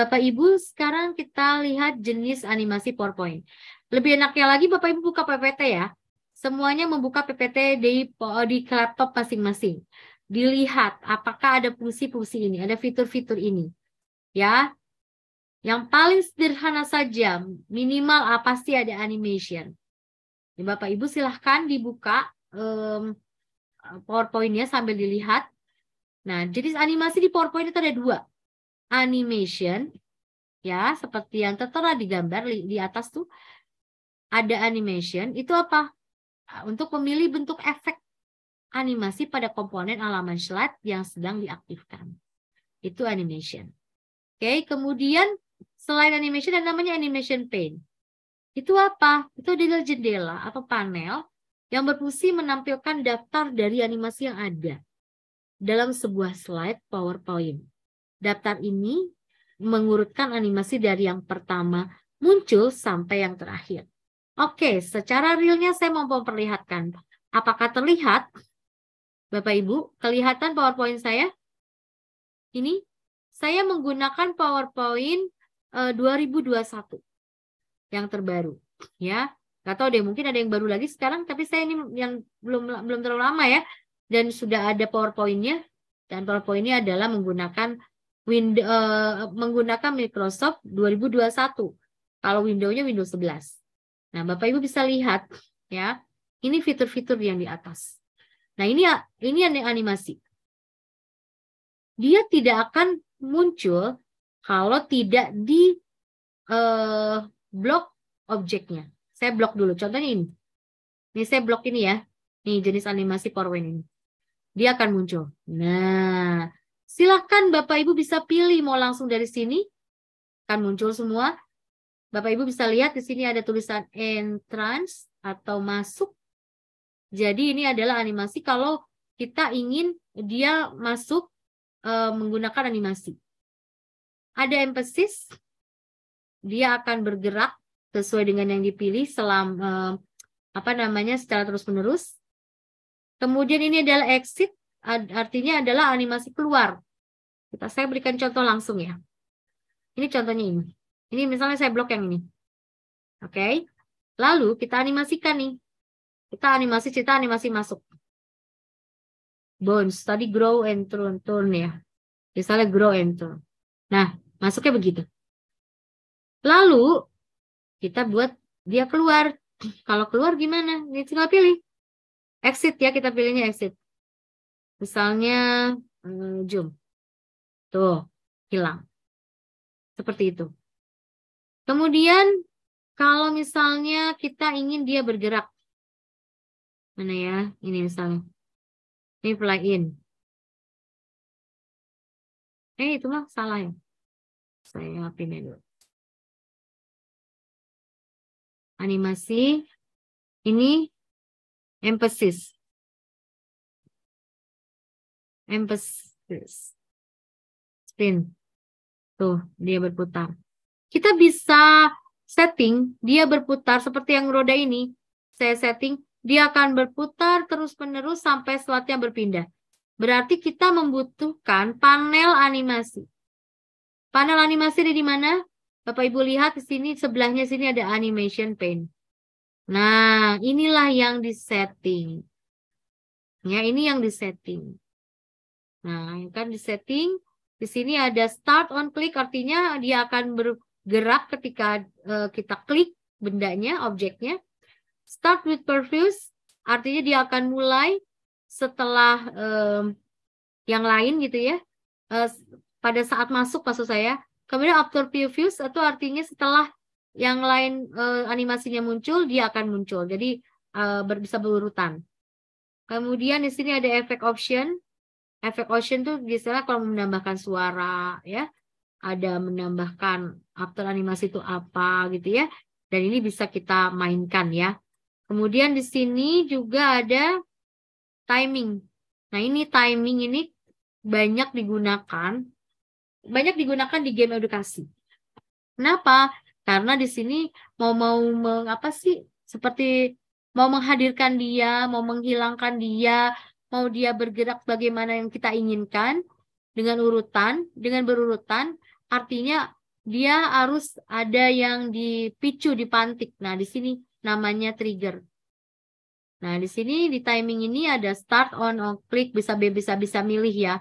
Bapak Ibu, sekarang kita lihat jenis animasi PowerPoint. Lebih enaknya lagi Bapak Ibu buka PPT ya. Semuanya membuka PPT di, oh, di laptop masing-masing. Dilihat apakah ada fungsi-fungsi ini, ada fitur-fitur ini. Ya. Yang paling sederhana saja, minimal apa ah, sih ada animation. Ya, Bapak Ibu silahkan dibuka um, PowerPoint-nya sambil dilihat. Nah, jenis animasi di PowerPoint itu ada dua animation ya seperti yang tertera di gambar di atas tuh ada animation itu apa untuk memilih bentuk efek animasi pada komponen alaman slide yang sedang diaktifkan itu animation oke kemudian selain animation ada namanya animation pane itu apa itu adalah jendela atau panel yang berfungsi menampilkan daftar dari animasi yang ada dalam sebuah slide PowerPoint. Daftar ini mengurutkan animasi dari yang pertama muncul sampai yang terakhir. Oke, secara realnya saya mau memperlihatkan. Apakah terlihat? Bapak Ibu, kelihatan PowerPoint saya? Ini saya menggunakan PowerPoint 2021 eh, yang terbaru ya. Gak tahu deh, mungkin ada yang baru lagi sekarang, tapi saya ini yang belum belum terlalu lama ya. Dan sudah ada PowerPoint-nya. Dan PowerPoint ini adalah menggunakan Wind, uh, eh, menggunakan Microsoft 2021. Kalau Windows-nya Windows 11. Nah, Bapak Ibu bisa lihat ya. Ini fitur-fitur yang di atas. Nah, ini ini yang animasi. Dia tidak akan muncul kalau tidak di uh, eh, blok objeknya. Saya blok dulu. Contohnya ini. Ini saya blok ini ya. Nih jenis animasi PowerPoint ini. Dia akan muncul. Nah, Silahkan Bapak Ibu bisa pilih mau langsung dari sini. Kan muncul semua. Bapak Ibu bisa lihat di sini ada tulisan entrance atau masuk. Jadi ini adalah animasi kalau kita ingin dia masuk e, menggunakan animasi. Ada emphasis, dia akan bergerak sesuai dengan yang dipilih selama e, eh, apa namanya secara terus menerus. Kemudian ini adalah exit, artinya adalah animasi keluar. Kita saya berikan contoh langsung ya. Ini contohnya ini. Ini misalnya saya blok yang ini. Oke. Okay. Lalu kita animasikan nih. Kita animasi cerita animasi masuk. Bones tadi grow and turn turn ya. Misalnya grow and turn. Nah, masuknya begitu. Lalu kita buat dia keluar. Kalau keluar gimana? Ini tinggal pilih. Exit ya, kita pilihnya exit. Misalnya hmm, Tuh, hilang. Seperti itu. Kemudian kalau misalnya kita ingin dia bergerak. Mana ya? Ini misalnya. Ini fly in. Eh, itu mah salah ya. Saya hapin dulu. Animasi. Ini emphasis emphasis. Spin. Tuh, dia berputar. Kita bisa setting, dia berputar seperti yang roda ini. Saya setting, dia akan berputar terus-menerus sampai slotnya berpindah. Berarti kita membutuhkan panel animasi. Panel animasi ada di mana? Bapak Ibu lihat di sini sebelahnya sini ada animation pane. Nah, inilah yang disetting. Ya, ini yang disetting. Nah, kan di setting di sini ada start on click artinya dia akan bergerak ketika uh, kita klik bendanya, objeknya. Start with purpose artinya dia akan mulai setelah um, yang lain gitu ya. Uh, pada saat masuk maksud saya. Kemudian after previews itu artinya setelah yang lain uh, animasinya muncul dia akan muncul. Jadi uh, bisa berurutan. Kemudian di sini ada efek option efek ocean tuh biasanya kalau menambahkan suara ya ada menambahkan after animasi itu apa gitu ya dan ini bisa kita mainkan ya kemudian di sini juga ada timing nah ini timing ini banyak digunakan banyak digunakan di game edukasi kenapa karena di sini mau mau mengapa sih seperti mau menghadirkan dia mau menghilangkan dia mau dia bergerak bagaimana yang kita inginkan dengan urutan, dengan berurutan, artinya dia harus ada yang dipicu, dipantik. Nah, di sini namanya trigger. Nah, di sini di timing ini ada start on on click bisa bisa bisa milih ya.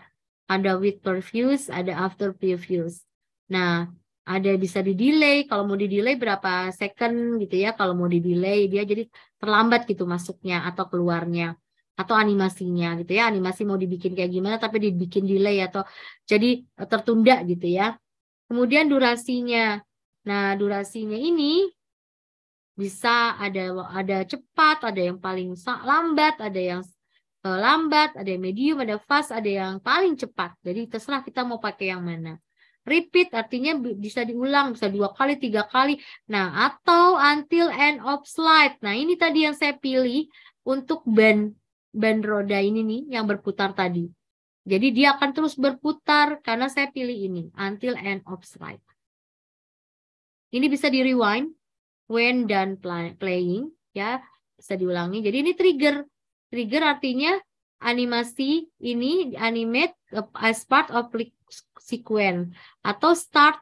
Ada with perfuse, ada after perfuse. Nah, ada bisa di delay kalau mau di delay berapa second gitu ya kalau mau di delay dia jadi terlambat gitu masuknya atau keluarnya atau animasinya gitu ya animasi mau dibikin kayak gimana tapi dibikin delay atau jadi tertunda gitu ya kemudian durasinya nah durasinya ini bisa ada ada cepat ada yang paling lambat ada yang eh, lambat ada yang medium ada fast ada yang paling cepat jadi terserah kita mau pakai yang mana repeat artinya bisa diulang bisa dua kali tiga kali nah atau until end of slide nah ini tadi yang saya pilih untuk band Band roda ini nih yang berputar tadi. Jadi dia akan terus berputar karena saya pilih ini until end of slide. Ini bisa di rewind when dan playing ya bisa diulangi. Jadi ini trigger. Trigger artinya animasi ini animate eh, as part of sequence atau start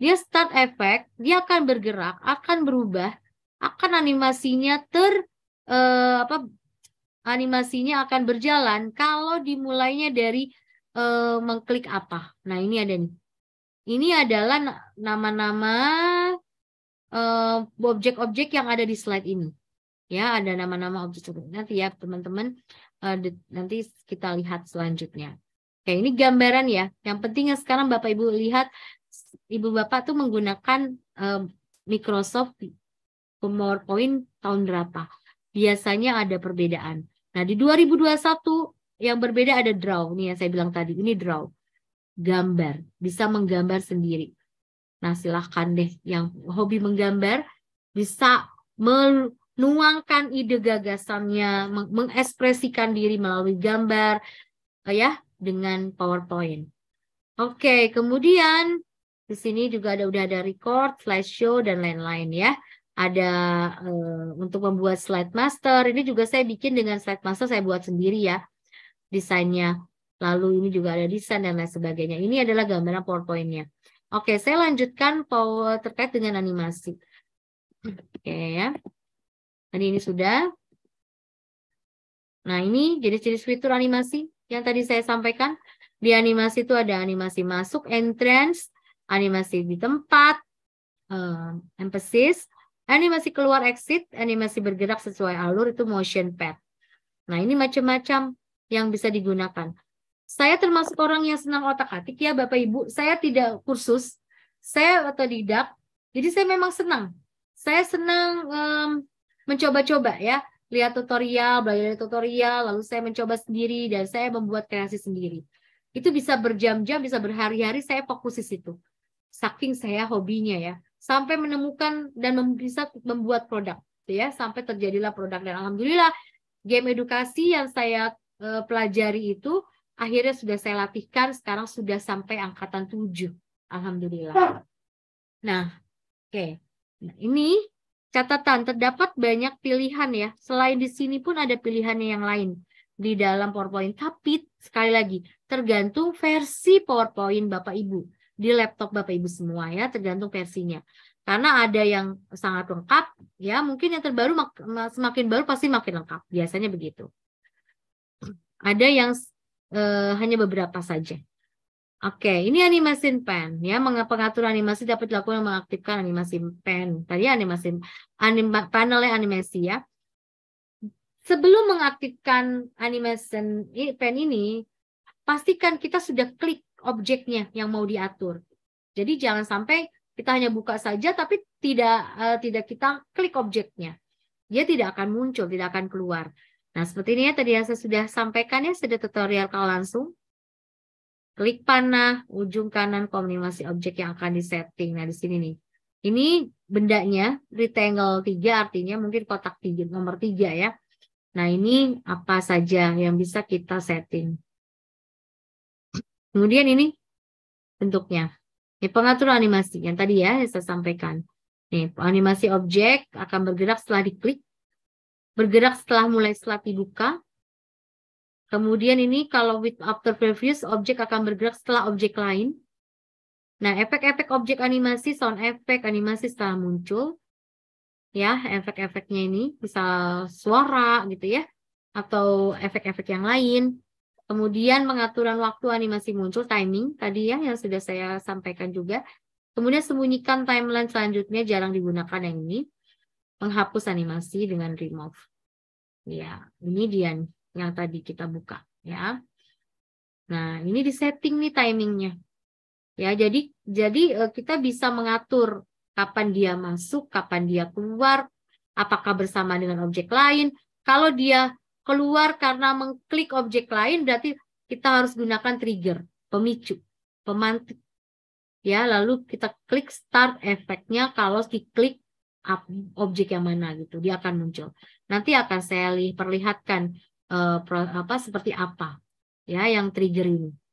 dia start effect, dia akan bergerak, akan berubah, akan animasinya ter uh, apa animasinya akan berjalan kalau dimulainya dari e, mengklik apa. Nah, ini ada nih. Ini adalah nama-nama eh, objek-objek yang ada di slide ini. Ya, ada nama-nama objek nanti ya teman-teman eh, nanti kita lihat selanjutnya. Oke, ini gambaran ya. Yang pentingnya sekarang Bapak Ibu lihat Ibu Bapak tuh menggunakan Microsoft PowerPoint tahun berapa biasanya ada perbedaan. Nah, di 2021 yang berbeda ada draw nih yang saya bilang tadi. Ini draw. Gambar, bisa menggambar sendiri. Nah, silahkan deh yang hobi menggambar bisa menuangkan ide gagasannya, meng mengekspresikan diri melalui gambar eh, ya dengan PowerPoint. Oke, kemudian di sini juga ada udah ada record, slideshow dan lain-lain ya ada uh, untuk membuat slide master. Ini juga saya bikin dengan slide master saya buat sendiri ya desainnya. Lalu ini juga ada desain dan lain sebagainya. Ini adalah gambaran PowerPointnya. Oke, saya lanjutkan power terkait dengan animasi. Oke ya. Tadi ini sudah. Nah, ini jenis-jenis fitur animasi yang tadi saya sampaikan. Di animasi itu ada animasi masuk, entrance, animasi di tempat, um, emphasis, Animasi keluar exit, animasi bergerak sesuai alur itu motion pad. Nah ini macam-macam yang bisa digunakan. Saya termasuk orang yang senang otak-atik ya Bapak Ibu. Saya tidak kursus, saya otodidak. Jadi saya memang senang. Saya senang um, mencoba-coba ya. Lihat tutorial, belajar tutorial, lalu saya mencoba sendiri dan saya membuat kreasi sendiri itu bisa berjam-jam, bisa berhari-hari saya fokus di situ. Saking saya hobinya ya sampai menemukan dan bisa membuat produk gitu ya sampai terjadilah produk dan alhamdulillah game edukasi yang saya e, pelajari itu akhirnya sudah saya latihkan sekarang sudah sampai angkatan 7 alhamdulillah nah oke okay. nah, ini catatan terdapat banyak pilihan ya selain di sini pun ada pilihannya yang lain di dalam PowerPoint tapi sekali lagi tergantung versi PowerPoint Bapak Ibu di laptop Bapak Ibu semua ya, tergantung versinya. Karena ada yang sangat lengkap, ya mungkin yang terbaru semakin baru pasti makin lengkap, biasanya begitu. Ada yang eh, hanya beberapa saja. Oke, ini animasi pen ya. Pengatur animasi dapat dilakukan mengaktifkan animasi pen. Tadi animasi anim, panelnya animasi ya. Sebelum mengaktifkan animasi pen ini, pastikan kita sudah klik objeknya yang mau diatur. Jadi jangan sampai kita hanya buka saja tapi tidak uh, tidak kita klik objeknya. Dia tidak akan muncul, tidak akan keluar. Nah, seperti ini ya tadi yang saya sudah sampaikan ya, sudah tutorial kalau langsung. Klik panah, ujung kanan komunikasi objek yang akan disetting. Nah, di sini nih. Ini bendanya rectangle 3 artinya mungkin kotak 3, nomor 3 ya. Nah, ini apa saja yang bisa kita setting. Kemudian ini bentuknya. Ini pengaturan animasi yang tadi ya saya sampaikan. Nih, animasi objek akan bergerak setelah diklik, bergerak setelah mulai setelah dibuka. Kemudian ini kalau with after previous objek akan bergerak setelah objek lain. Nah, efek-efek objek animasi, sound efek animasi setelah muncul. Ya, efek-efeknya ini bisa suara gitu ya, atau efek-efek yang lain. Kemudian pengaturan waktu animasi muncul, timing tadi ya yang sudah saya sampaikan juga. Kemudian sembunyikan timeline selanjutnya jarang digunakan yang ini. Menghapus animasi dengan remove. Ya, ini dia yang tadi kita buka ya. Nah, ini di setting nih timingnya. Ya, jadi jadi e, kita bisa mengatur kapan dia masuk, kapan dia keluar, apakah bersama dengan objek lain. Kalau dia keluar karena mengklik objek lain berarti kita harus gunakan trigger, pemicu, pemantik. Ya, lalu kita klik start efeknya kalau diklik objek yang mana gitu, dia akan muncul. Nanti akan saya perlihatkan uh, pro, apa seperti apa ya yang trigger ini.